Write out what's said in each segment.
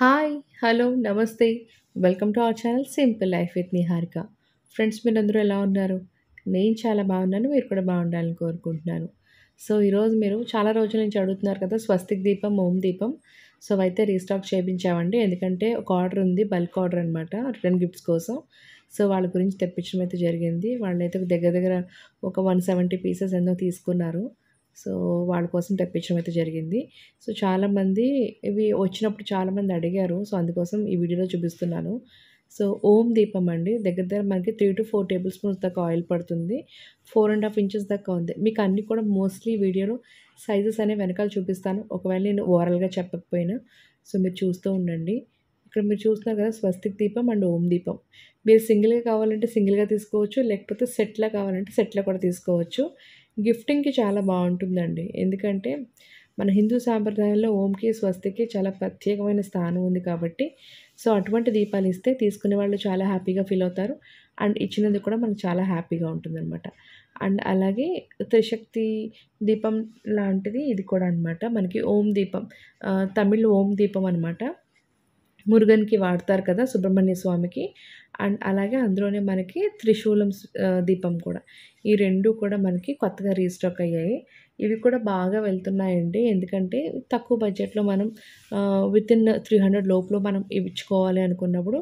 hi hello నమస్తే welcome to our channel simple life with Niharika friends మీరందరూ ఎలా ఉన్నారు నేను చాలా బాగున్నాను మీరు కూడా బాగుండాలని కోరుకుంటున్నాను సో ఈరోజు మీరు చాలా రోజుల నుంచి అడుగుతున్నారు కదా స్వస్తిక్ దీపం ఓం దీపం సో అయితే రీస్టాక్ చేయించామండి ఎందుకంటే ఒక ఆర్డర్ ఉంది బల్క్ ఆర్డర్ అనమాట రిటర్న్ గిఫ్ట్స్ కోసం సో వాళ్ళ గురించి తెప్పించడం అయితే జరిగింది వాళ్ళైతే దగ్గర దగ్గర ఒక వన్ సెవెంటీ పీసెస్ ఎన్నో తీసుకున్నారు సో వాళ్ళ కోసం తెప్పించడం అయితే జరిగింది సో చాలామంది ఇవి వచ్చినప్పుడు చాలామంది అడిగారు సో అందుకోసం ఈ వీడియోలో చూపిస్తున్నాను సో ఓం దీపం అండి దగ్గర దగ్గర మనకి three to four tablespoons దాకా ఆయిల్ పడుతుంది ఫోర్ అండ్ హాఫ్ ఇంచెస్ దాకా ఉంది మీకు అన్నీ కూడా మోస్ట్లీ వీడియోలో సైజెస్ అనేవి వెనకాల చూపిస్తాను ఒకవేళ నేను ఓవరాల్గా చెప్పకపోయినా సో మీరు చూస్తూ ఉండండి ఇక్కడ మీరు చూస్తున్నారు కదా స్వస్తిక్ దీపం అండ్ ఓం దీపం మీరు సింగిల్గా కావాలంటే సింగిల్గా తీసుకోవచ్చు లేకపోతే సెట్లా కావాలంటే సెట్లో కూడా తీసుకోవచ్చు గిఫ్టింగ్కి చాలా బాగుంటుందండి ఎందుకంటే మన హిందూ సాంప్రదాయంలో ఓంకి స్వస్తికి చాలా ప్రత్యేకమైన స్థానం ఉంది కాబట్టి సో అటువంటి దీపాలు ఇస్తే తీసుకునే వాళ్ళు చాలా హ్యాపీగా ఫీల్ అవుతారు అండ్ ఇచ్చినది కూడా మనకు చాలా హ్యాపీగా ఉంటుందన్నమాట అండ్ అలాగే త్రిశక్తి దీపం లాంటిది ఇది కూడా అనమాట మనకి ఓం దీపం తమిళ్ ఓం దీపం అనమాట మురుగన్కి వాడతారు కదా సుబ్రహ్మణ్య స్వామికి అండ్ అలాగే అందులోనే మనకి త్రిశూలం దీపం కూడా ఈ రెండు కూడా మనకి కొత్తగా రీస్టాక్ అయ్యాయి ఇవి కూడా బాగా వెళ్తున్నాయండి ఎందుకంటే తక్కువ బడ్జెట్లో మనం విత్ ఇన్ త్రీ హండ్రెడ్ లోపల మనం ఇవ్వుకోవాలి అనుకున్నప్పుడు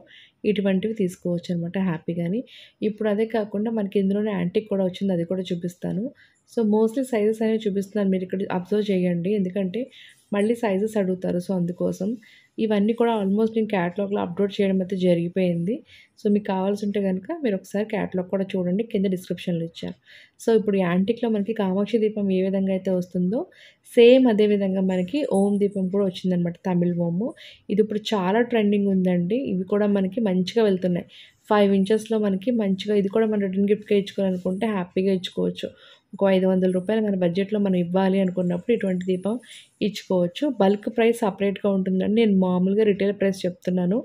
ఇటువంటివి తీసుకోవచ్చు అనమాట హ్యాపీగాని ఇప్పుడు అదే కాకుండా మనకి ఇందులోనే యాంటిక్ కూడా వచ్చింది అది కూడా చూపిస్తాను సో మోస్ట్లీ సైజెస్ అనేవి చూపిస్తున్నాను మీరు ఇక్కడ అబ్జర్వ్ చేయండి ఎందుకంటే మళ్ళీ సైజెస్ అడుగుతారు సో అందుకోసం ఇవన్నీ కూడా ఆల్మోస్ట్ నేను క్యాటలాగ్లో అప్లోడ్ చేయడం అయితే జరిగిపోయింది సో మీకు కావాల్సి ఉంటే కనుక మీరు ఒకసారి క్యాటలాగ్ కూడా చూడండి కింద డిస్క్రిప్షన్లో ఇచ్చారు సో ఇప్పుడు యాంటిక్లో మనకి కామాక్షి దీపం ఏ విధంగా అయితే వస్తుందో సేమ్ అదే విధంగా మనకి ఓం దీపం కూడా వచ్చిందనమాట తమిళ్ ఓము ఇది ఇప్పుడు చాలా ట్రెండింగ్ ఉందండి ఇవి కూడా మనకి మంచిగా వెళ్తున్నాయి ఫైవ్ ఇంచెస్లో మనకి మంచిగా ఇది కూడా మన రిటర్న్ గిఫ్ట్గా ఇచ్చుకోవాలనుకుంటే హ్యాపీగా ఇచ్చుకోవచ్చు ఒక ఐదు వందల రూపాయలు మన బడ్జెట్లో మనం ఇవ్వాలి అనుకున్నప్పుడు ఇటువంటి దీపం ఇచ్చుకోవచ్చు బల్క్ ప్రైస్ సపరేట్గా ఉంటుందండి నేను మామూలుగా రిటైల్ ప్రైస్ చెప్తున్నాను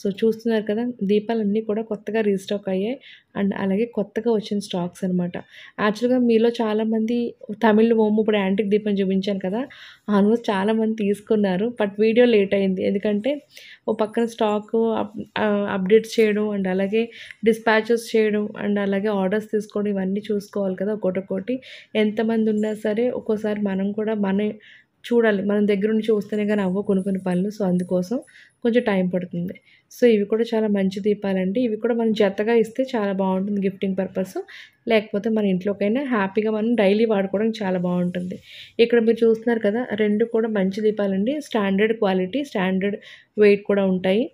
సో చూస్తున్నారు కదా దీపాలన్నీ కూడా కొత్తగా రీస్టాక్ అయ్యాయి అండ్ అలాగే కొత్తగా వచ్చిన స్టాక్స్ అనమాట యాక్చువల్గా మీలో చాలామంది తమిళ్ హోమ్ ఇప్పుడు యాంటిక్ దీపం చూపించాను కదా ఆల్మోస్ట్ చాలామంది తీసుకున్నారు బట్ వీడియో లేట్ అయింది ఎందుకంటే ఓ పక్కన స్టాక్ అప్డేట్స్ చేయడం అండ్ అలాగే డిస్పాచెస్ చేయడం అండ్ అలాగే ఆర్డర్స్ తీసుకోవడం ఇవన్నీ చూసుకోవాలి కదా ఒకటి ఎంతమంది ఉన్నా సరే ఒక్కోసారి మనం కూడా మన చూడాలి మనం దగ్గరుండి చూస్తేనే కానీ అవ్వ కొన్ని కొన్ని పనులు సో అందుకోసం కొంచెం టైం పడుతుంది సో ఇవి కూడా చాలా మంచి దీపాలండి ఇవి కూడా మనం జతగా ఇస్తే చాలా బాగుంటుంది గిఫ్టింగ్ పర్పస్ లేకపోతే మన ఇంట్లోకైనా హ్యాపీగా మనం డైలీ వాడుకోవడానికి చాలా బాగుంటుంది ఇక్కడ మీరు చూస్తున్నారు కదా రెండు కూడా మంచి దీపాలండి స్టాండర్డ్ క్వాలిటీ స్టాండర్డ్ వెయిట్ కూడా ఉంటాయి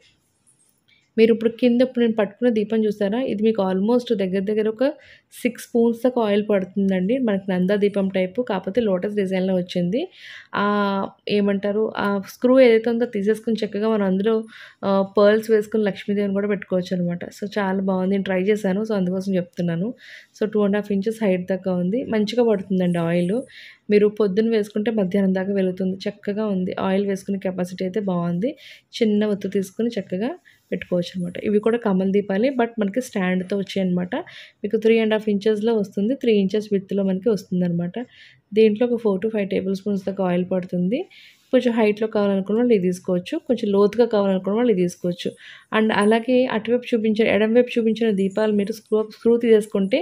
మీరు ఇప్పుడు కింద ఇప్పుడు నేను పట్టుకున్న దీపం చూసారా ఇది మీకు ఆల్మోస్ట్ దగ్గర దగ్గర ఒక సిక్స్ స్పూన్స్ దాకా ఆయిల్ పడుతుందండి మనకు నందా దీపం టైపు కాకపోతే లోటస్ డిజైన్లో వచ్చింది ఏమంటారు ఆ స్క్రూ ఏదైతే ఉందో తీసేసుకుని చక్కగా మనం అందులో పర్ల్స్ వేసుకుని లక్ష్మీదేవిని కూడా పెట్టుకోవచ్చు అనమాట సో చాలా బాగుంది నేను ట్రై చేశాను సో అందుకోసం చెప్తున్నాను so two and half inches height దాకా ఉంది మంచిగా పడుతుందండి ఆయిల్ మీరు పొద్దున్న వేసుకుంటే మధ్యాహ్నం దాకా వెలుగుతుంది చక్కగా ఉంది ఆయిల్ వేసుకునే కెపాసిటీ అయితే బాగుంది చిన్న ఒత్తు తీసుకుని చక్కగా పెట్టుకోవచ్చు అనమాట ఇవి కూడా కమల్ దీపాలే బట్ మనకి స్టాండ్తో వచ్చాయి అనమాట మీకు త్రీ అండ్ హాఫ్ ఇంచెస్లో వస్తుంది త్రీ ఇంచెస్ విత్లో మనకి వస్తుంది అనమాట దీంట్లో ఒక four to five tablespoons దాకా ఆయిల్ పడుతుంది కొంచెం హైట్లో కావాలనుకున్న వాళ్ళు ఇది తీసుకోవచ్చు కొంచెం లోతుగా కావాలనుకున్న వాళ్ళు ఇది తీసుకోవచ్చు అండ్ అలాగే అటువైపు చూపించిన ఎడంవైపు చూపించిన దీపాలు మీరు స్క్రూ స్క్రూ తీసేసుకుంటే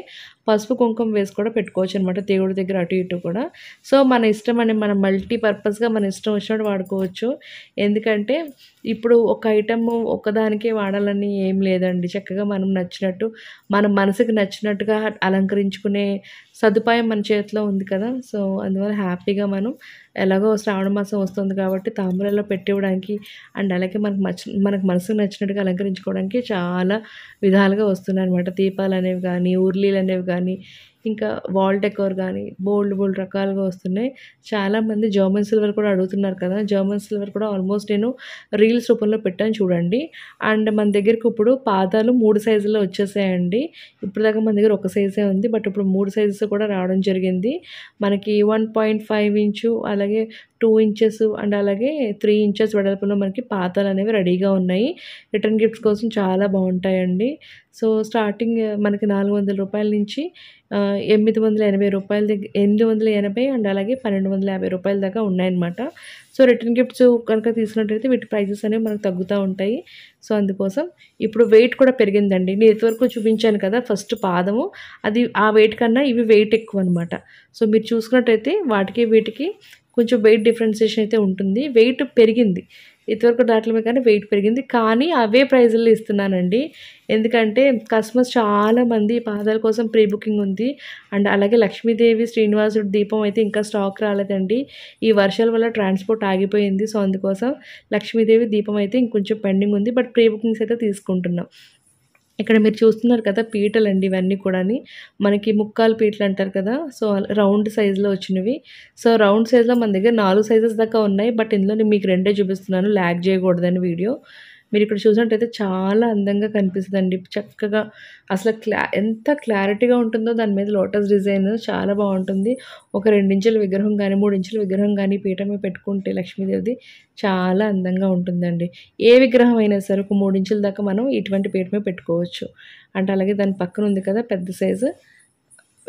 పసుపు కుంకుమ వేసి కూడా పెట్టుకోవచ్చు అనమాట దేవుడి దగ్గర అటు ఇటు కూడా సో మన ఇష్టం అని మనం మల్టీపర్పస్గా మన ఇష్టం వచ్చినట్టు వాడుకోవచ్చు ఎందుకంటే ఇప్పుడు ఒక ఐటమ్ ఒకదానికే వాడాలని ఏం లేదండి చక్కగా మనం నచ్చినట్టు మన మనసుకు నచ్చినట్టుగా అలంకరించుకునే సదుపాయం మన చేతిలో ఉంది కదా సో అందువల్ల హ్యాపీగా మనం ఎలాగో శ్రావణ మాసం వస్తుంది కాబట్టి తాంబూలలో పెట్టివ్వడానికి అండ్ అలాగే మనకు నచ్చ మనకు మనసుకు నచ్చినట్టుగా అలంకరించుకోవడానికి చాలా విధాలుగా వస్తున్నాయి అనమాట దీపాలు అనేవి కానీ ఊర్లీలు అనేవి కానీ కానీ ఇంకా వాల్ డెకోర్ కానీ బోల్డ్ బోల్డ్ రకాలుగా వస్తున్నాయి చాలామంది జర్మన్ సిల్వర్ కూడా అడుగుతున్నారు కదా జర్మన్ సిల్వర్ కూడా ఆల్మోస్ట్ నేను రీల్స్ రూపంలో పెట్టాను చూడండి అండ్ మన దగ్గరకు ఇప్పుడు పాదాలు మూడు సైజులో వచ్చేసాయండి ఇప్పటిదాకా మన దగ్గర ఒక సైజే ఉంది బట్ ఇప్పుడు మూడు సైజెస్ కూడా రావడం జరిగింది మనకి వన్ పాయింట్ ఫైవ్ ఇంచు అలాగే టూ ఇంచెస్ అండ్ అలాగే త్రీ ఇంచెస్ వెడల్పులో మనకి పాతాలు అనేవి రెడీగా ఉన్నాయి రిటర్న్ గిఫ్ట్స్ కోసం చాలా బాగుంటాయండి సో స్టార్టింగ్ మనకి నాలుగు వందల రూపాయల నుంచి ఎనిమిది వందల ఎనభై రూపాయల దగ్గర ఎనిమిది వందల ఎనభై అండ్ అలాగే పన్నెండు వందల యాభై రూపాయల దాకా ఉన్నాయన్నమాట సో రిటర్న్ గిఫ్ట్స్ కనుక తీసుకున్నట్టయితే వీటి ప్రైజెస్ అనేవి మనకు తగ్గుతూ ఉంటాయి సో అందుకోసం ఇప్పుడు వెయిట్ కూడా పెరిగిందండి నేను ఇంతవరకు చూపించాను కదా ఫస్ట్ పాదము అది ఆ వెయిట్ కన్నా ఇవి వెయిట్ ఎక్కువ అనమాట సో మీరు చూసుకున్నట్టయితే వాటికి వీటికి కొంచెం వెయిట్ డిఫరెన్సేషన్ అయితే ఉంటుంది వెయిట్ పెరిగింది ఇదివరకు దాంట్లో కానీ వెయిట్ పెరిగింది కానీ అవే ప్రైజుల్లో ఇస్తున్నానండి ఎందుకంటే కస్టమర్స్ చాలామంది పాదాల కోసం ప్రీ బుకింగ్ ఉంది అండ్ అలాగే లక్ష్మీదేవి శ్రీనివాసుడు దీపం అయితే ఇంకా స్టాక్ రాలేదండి ఈ వర్షాల వల్ల ట్రాన్స్పోర్ట్ ఆగిపోయింది సో అందుకోసం లక్ష్మీదేవి దీపం అయితే ఇంకొంచెం పెండింగ్ ఉంది బట్ ప్రీ బుకింగ్స్ అయితే తీసుకుంటున్నాం ఇక్కడ మీరు చూస్తున్నారు కదా పీటలు అండి ఇవన్నీ కూడాని మనకి ముక్కాలు పీటలు అంటారు కదా సో రౌండ్ సైజులో వచ్చినవి సో రౌండ్ సైజులో మన దగ్గర నాలుగు సైజెస్ దాకా ఉన్నాయి బట్ ఇందులో మీకు రెండే చూపిస్తున్నాను ల్యాగ్ చేయకూడదని వీడియో మీరు ఇప్పుడు చూసినట్టయితే చాలా అందంగా కనిపిస్తుందండి చక్కగా అసలు క్లా ఎంత క్లారిటీగా ఉంటుందో దాని మీద లోటస్ డిజైన్ చాలా బాగుంటుంది ఒక ఇంచుల విగ్రహం కానీ మూడు ఇంచుల విగ్రహం కానీ పీఠమే పెట్టుకుంటే లక్ష్మీదేవిది చాలా అందంగా ఉంటుందండి ఏ విగ్రహం అయినా సరే ఒక ఇంచుల దాకా మనం ఇటువంటి పీఠమే పెట్టుకోవచ్చు అంటే అలాగే దాని పక్కన ఉంది కదా పెద్ద సైజు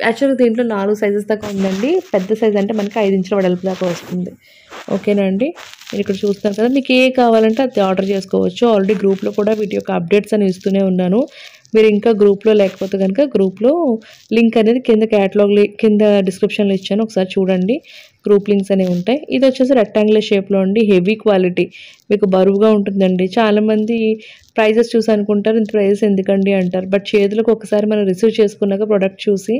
యాక్చువల్గా దీంట్లో నాలుగు సైజెస్ దాకా ఉందండి పెద్ద సైజ్ అంటే మనకి ఐదు ఇంచుల వడల్పు దాకా వస్తుంది ఓకేనండి మీరు ఇక్కడ చూస్తున్నారు కదా మీకు ఏ కావాలంటే అది ఆర్డర్ చేసుకోవచ్చు ఆల్రెడీ గ్రూప్లో కూడా వీటి యొక్క అప్డేట్స్ అని ఇస్తూనే ఉన్నాను మీరు ఇంకా గ్రూప్లో లేకపోతే కనుక గ్రూప్లో లింక్ అనేది కింద క్యాటలాగ్ కింద డిస్క్రిప్షన్లో ఇచ్చాను ఒకసారి చూడండి స్క్రూప్లింగ్స్ అనేవి ఉంటాయి ఇది వచ్చేసి రెక్టాంగులర్ షేప్లో ఉండి హెవీ క్వాలిటీ మీకు బరువుగా ఉంటుందండి చాలామంది ప్రైజెస్ చూసి అనుకుంటారు ఇంత ప్రైజెస్ ఎందుకండి అంటారు బట్ చేతులకు ఒకసారి మనం రిసీవ్ చేసుకున్నాక ప్రొడక్ట్ చూసి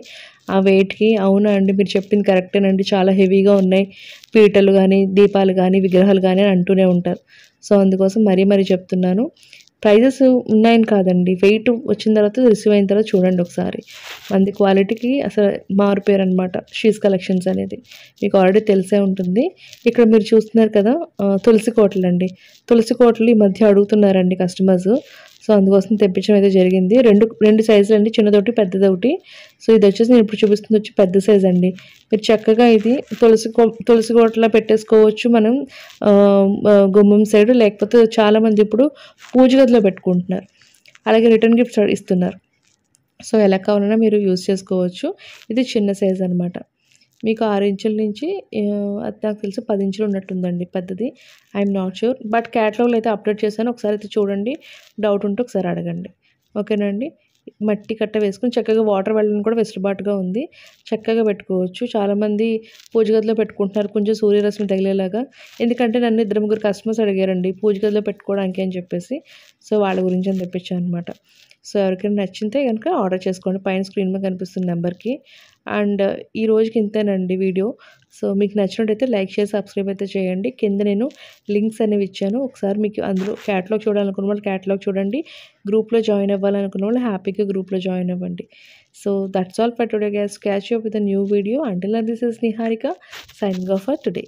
ఆ వెయిట్కి అవునా అండి మీరు చెప్పింది కరెక్టేనండి చాలా హెవీగా ఉన్నాయి పీటలు కానీ దీపాలు కానీ విగ్రహాలు కానీ అంటూనే ఉంటారు సో అందుకోసం మరీ మరీ చెప్తున్నాను ప్రైజెస్ ఉన్నాయని కాదండి వెయిట్ వచ్చిన తర్వాత రిసీవ్ అయిన తర్వాత చూడండి ఒకసారి మంది క్వాలిటీకి అసలు మారిపోయారు అనమాట షీస్ కలెక్షన్స్ అనేది మీకు ఆల్రెడీ తెలిసే ఉంటుంది ఇక్కడ మీరు చూస్తున్నారు కదా తులసి కోటలు అండి తులసి కోటలు ఈ మధ్య అడుగుతున్నారండి కస్టమర్స్ సో అందుకోసం తెప్పించడం అయితే జరిగింది రెండు రెండు సైజులు అండి చిన్నదొకటి పెద్దదొకటి సో ఇది వచ్చేసి నేను ఇప్పుడు చూపిస్తుంది వచ్చి పెద్ద సైజ్ అండి మీరు చక్కగా ఇది తులసి తులసి గోటలా పెట్టేసుకోవచ్చు మనం గుమ్మం సైడ్ లేకపోతే చాలామంది ఇప్పుడు పూజ గదిలో పెట్టుకుంటున్నారు అలాగే రిటర్న్ గిఫ్ట్స్ ఇస్తున్నారు సో ఎలా కావాలన్నా మీరు యూజ్ చేసుకోవచ్చు ఇది చిన్న సైజ్ అనమాట మీకు ఆరు ఇంచుల నుంచి అది నాకు తెలిసి పది ఇంచులు ఉన్నట్టుందండి పెద్దది ఐఎమ్ నాట్ షూర్ బట్ క్యాటలాగ్లో అయితే అప్డేట్ చేశాను ఒకసారి అయితే చూడండి డౌట్ ఉంటే ఒకసారి అడగండి ఓకేనండి మట్టి కట్ట వేసుకుని చక్కగా వాటర్ వెళ్ళడం కూడా వెసులుబాటుగా ఉంది చక్కగా పెట్టుకోవచ్చు చాలామంది పూజ గదిలో పెట్టుకుంటున్నారు కొంచెం సూర్యరశ్మి తగిలేలాగా ఎందుకంటే నన్ను ఇద్దరు ముగ్గురు కస్టమర్స్ అడిగారండి పూజ గదిలో పెట్టుకోవడానికి అని చెప్పేసి సో వాళ్ళ గురించి అని తెప్పించాను అనమాట సో ఎవరికైనా నచ్చితే కనుక ఆర్డర్ చేసుకోండి పైన స్క్రీన్ మీద కనిపిస్తున్న నెంబర్కి అండ్ ఈ రోజుకి ఇంతేనండి వీడియో సో మీకు నచ్చినట్టయితే లైక్ షేర్ సబ్స్క్రైబ్ అయితే చేయండి కింద నేను లింక్స్ అనేవి ఇచ్చాను ఒకసారి మీకు అందులో క్యాటలాగ్ చూడాలనుకున్న వాళ్ళు క్యాటలాగ్ చూడండి గ్రూప్లో జాయిన్ అవ్వాలనుకున్న వాళ్ళు హ్యాపీగా గ్రూప్లో జాయిన్ అవ్వండి so that's all for today guys catch up with new video until this is Niharika sign off for today